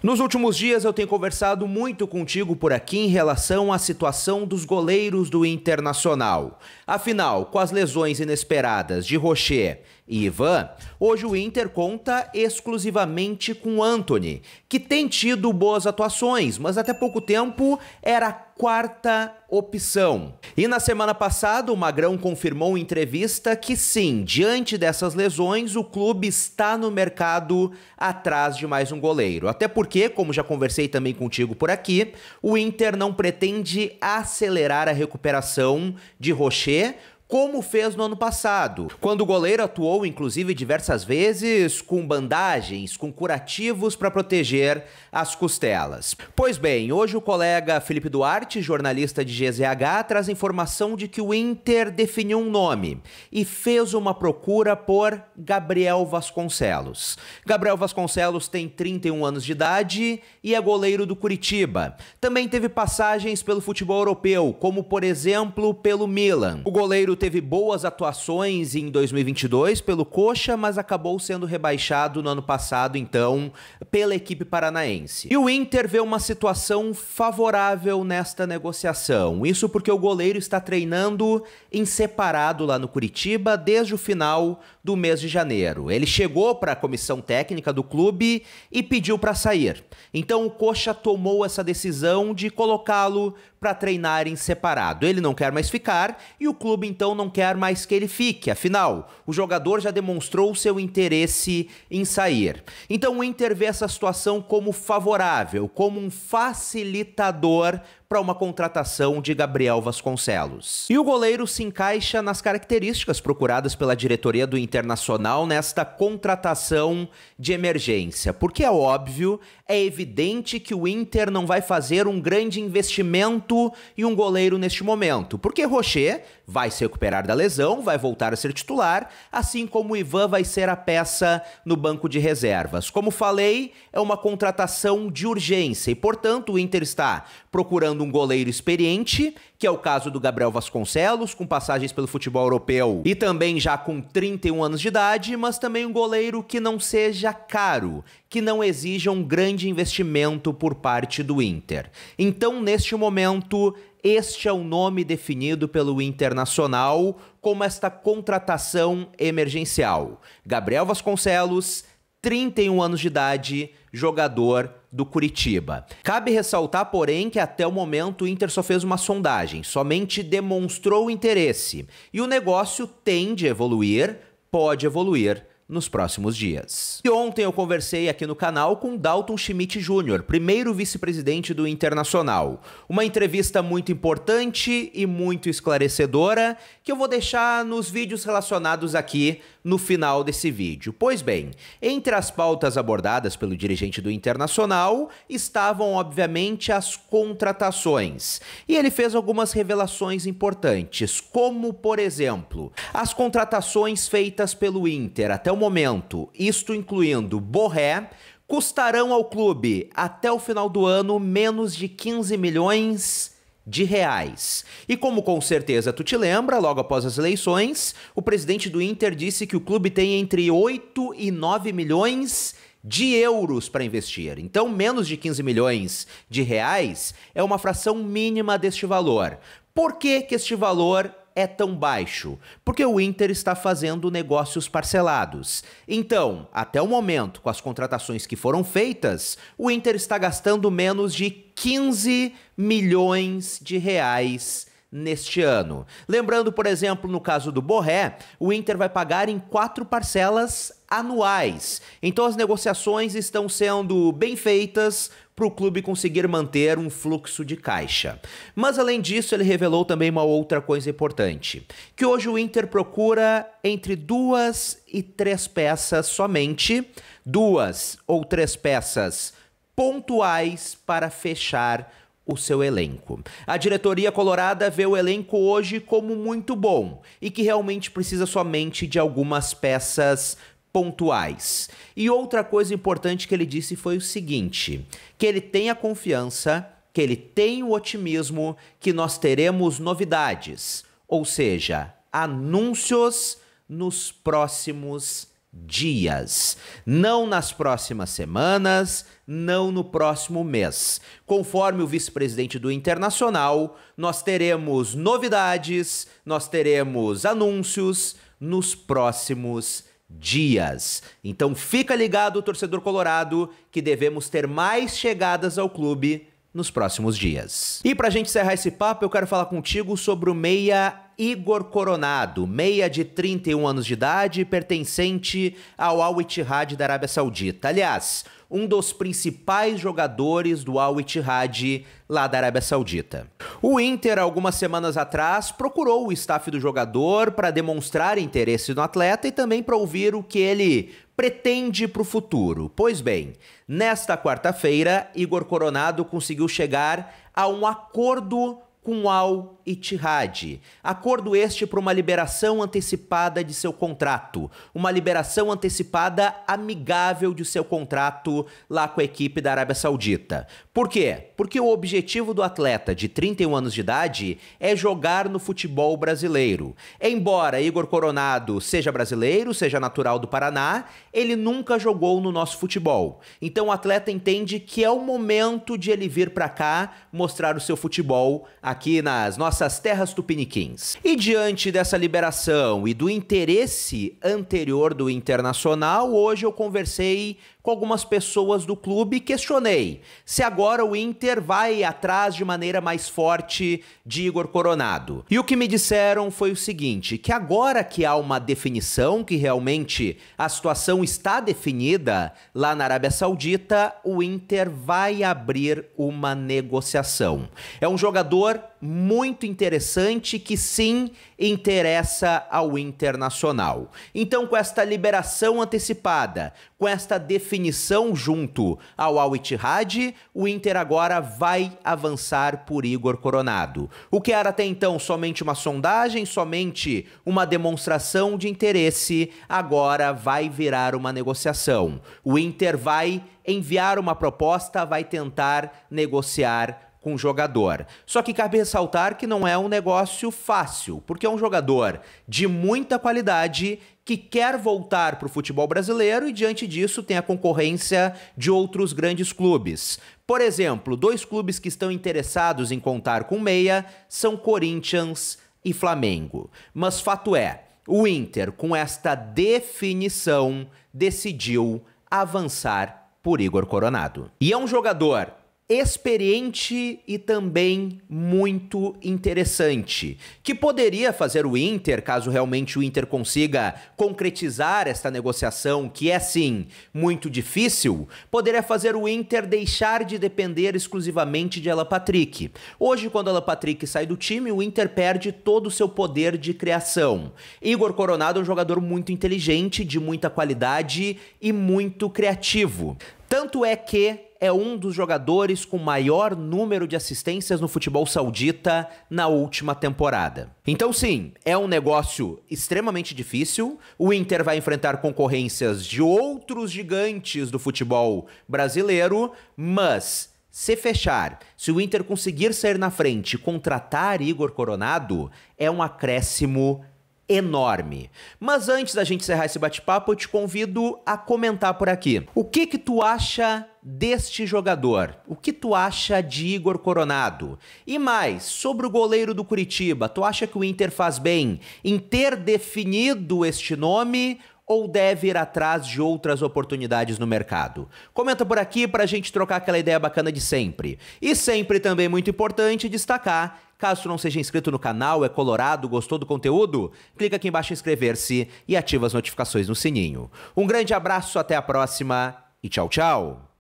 Nos últimos dias eu tenho conversado muito contigo por aqui em relação à situação dos goleiros do Internacional. Afinal, com as lesões inesperadas de Rocher Ivan, hoje o Inter conta exclusivamente com Anthony, que tem tido boas atuações, mas até pouco tempo era a quarta opção. E na semana passada, o Magrão confirmou em entrevista que sim, diante dessas lesões, o clube está no mercado atrás de mais um goleiro. Até porque, como já conversei também contigo por aqui, o Inter não pretende acelerar a recuperação de Rocher como fez no ano passado, quando o goleiro atuou inclusive diversas vezes com bandagens, com curativos para proteger as costelas. Pois bem, hoje o colega Felipe Duarte, jornalista de GZH, traz informação de que o Inter definiu um nome e fez uma procura por Gabriel Vasconcelos. Gabriel Vasconcelos tem 31 anos de idade e é goleiro do Curitiba. Também teve passagens pelo futebol europeu, como por exemplo pelo Milan. O goleiro teve boas atuações em 2022 pelo Coxa, mas acabou sendo rebaixado no ano passado, então, pela equipe paranaense. E o Inter vê uma situação favorável nesta negociação. Isso porque o goleiro está treinando em separado lá no Curitiba desde o final do mês de janeiro. Ele chegou para a comissão técnica do clube e pediu para sair. Então o Coxa tomou essa decisão de colocá-lo para treinar em separado. Ele não quer mais ficar e o clube então não quer mais que ele fique. Afinal, o jogador já demonstrou seu interesse em sair. Então o Inter vê essa situação como favorável, como um facilitador para uma contratação de Gabriel Vasconcelos. E o goleiro se encaixa nas características procuradas pela diretoria do Internacional nesta contratação de emergência, porque é óbvio, é evidente que o Inter não vai fazer um grande investimento em um goleiro neste momento, porque Rocher vai se recuperar da lesão, vai voltar a ser titular, assim como o Ivan vai ser a peça no banco de reservas. Como falei, é uma contratação de urgência e, portanto, o Inter está procurando um goleiro experiente, que é o caso do Gabriel Vasconcelos, com passagens pelo futebol europeu e também já com 31 anos de idade, mas também um goleiro que não seja caro, que não exija um grande investimento por parte do Inter. Então, neste momento, este é o nome definido pelo Internacional como esta contratação emergencial. Gabriel Vasconcelos, 31 anos de idade, jogador do Curitiba. Cabe ressaltar, porém, que até o momento o Inter só fez uma sondagem, somente demonstrou interesse. E o negócio tende a evoluir, pode evoluir nos próximos dias. E ontem eu conversei aqui no canal com Dalton Schmidt Jr., primeiro vice-presidente do Internacional. Uma entrevista muito importante e muito esclarecedora que eu vou deixar nos vídeos relacionados aqui no final desse vídeo. Pois bem, entre as pautas abordadas pelo dirigente do Internacional estavam, obviamente, as contratações. E ele fez algumas revelações importantes, como, por exemplo, as contratações feitas pelo Inter até o momento, isto incluindo Borré, custarão ao clube até o final do ano menos de 15 milhões de reais. E como com certeza tu te lembra, logo após as eleições, o presidente do Inter disse que o clube tem entre 8 e 9 milhões de euros para investir. Então, menos de 15 milhões de reais é uma fração mínima deste valor. Por que, que este valor é tão baixo? Porque o Inter está fazendo negócios parcelados. Então, até o momento, com as contratações que foram feitas, o Inter está gastando menos de 15 milhões de reais neste ano. Lembrando, por exemplo, no caso do Borré, o Inter vai pagar em quatro parcelas anuais. Então as negociações estão sendo bem feitas, para o clube conseguir manter um fluxo de caixa. Mas além disso, ele revelou também uma outra coisa importante, que hoje o Inter procura entre duas e três peças somente, duas ou três peças pontuais para fechar o seu elenco. A diretoria colorada vê o elenco hoje como muito bom e que realmente precisa somente de algumas peças pontuais. E outra coisa importante que ele disse foi o seguinte: que ele tem a confiança, que ele tem o otimismo que nós teremos novidades, ou seja, anúncios nos próximos dias, não nas próximas semanas, não no próximo mês. Conforme o vice-presidente do Internacional, nós teremos novidades, nós teremos anúncios nos próximos dias dias. Então fica ligado, torcedor colorado, que devemos ter mais chegadas ao clube nos próximos dias. E pra gente encerrar esse papo, eu quero falar contigo sobre o meia Igor Coronado, meia de 31 anos de idade, pertencente ao Al Ittihad da Arábia Saudita. Aliás, um dos principais jogadores do Al Ittihad lá da Arábia Saudita. O Inter, algumas semanas atrás, procurou o staff do jogador para demonstrar interesse no atleta e também para ouvir o que ele pretende para o futuro. Pois bem, nesta quarta-feira, Igor Coronado conseguiu chegar a um acordo com Al Ittihad. Acordo este para uma liberação antecipada de seu contrato, uma liberação antecipada amigável de seu contrato lá com a equipe da Arábia Saudita. Por quê? Porque o objetivo do atleta de 31 anos de idade é jogar no futebol brasileiro. Embora Igor Coronado seja brasileiro, seja natural do Paraná, ele nunca jogou no nosso futebol. Então o atleta entende que é o momento de ele vir para cá mostrar o seu futebol aqui aqui nas nossas terras tupiniquins. E diante dessa liberação e do interesse anterior do Internacional, hoje eu conversei com algumas pessoas do clube e questionei se agora o Inter vai atrás de maneira mais forte de Igor Coronado. E o que me disseram foi o seguinte, que agora que há uma definição, que realmente a situação está definida lá na Arábia Saudita, o Inter vai abrir uma negociação. É um jogador muito interessante que sim interessa ao internacional. Então, com esta liberação antecipada, com esta definição junto ao Al Ittihad, o Inter agora vai avançar por Igor Coronado. O que era até então somente uma sondagem, somente uma demonstração de interesse, agora vai virar uma negociação. O Inter vai enviar uma proposta, vai tentar negociar com o jogador. Só que cabe ressaltar que não é um negócio fácil, porque é um jogador de muita qualidade que quer voltar para o futebol brasileiro e, diante disso, tem a concorrência de outros grandes clubes. Por exemplo, dois clubes que estão interessados em contar com meia são Corinthians e Flamengo. Mas fato é, o Inter, com esta definição, decidiu avançar por Igor Coronado. E é um jogador experiente e também muito interessante, que poderia fazer o Inter, caso realmente o Inter consiga concretizar esta negociação, que é sim muito difícil, poderia fazer o Inter deixar de depender exclusivamente de Alan Patrick. Hoje, quando Alan Patrick sai do time, o Inter perde todo o seu poder de criação. Igor Coronado é um jogador muito inteligente, de muita qualidade e muito criativo. Tanto é que é um dos jogadores com maior número de assistências no futebol saudita na última temporada. Então, sim, é um negócio extremamente difícil. O Inter vai enfrentar concorrências de outros gigantes do futebol brasileiro, mas se fechar, se o Inter conseguir sair na frente e contratar Igor Coronado, é um acréscimo enorme. Mas antes da gente encerrar esse bate-papo, eu te convido a comentar por aqui. O que que tu acha deste jogador? O que tu acha de Igor Coronado? E mais, sobre o goleiro do Curitiba, tu acha que o Inter faz bem em ter definido este nome ou deve ir atrás de outras oportunidades no mercado? Comenta por aqui para a gente trocar aquela ideia bacana de sempre. E sempre também muito importante destacar Caso tu não seja inscrito no canal, é colorado, gostou do conteúdo? Clica aqui embaixo em inscrever-se e ativa as notificações no sininho. Um grande abraço, até a próxima e tchau, tchau!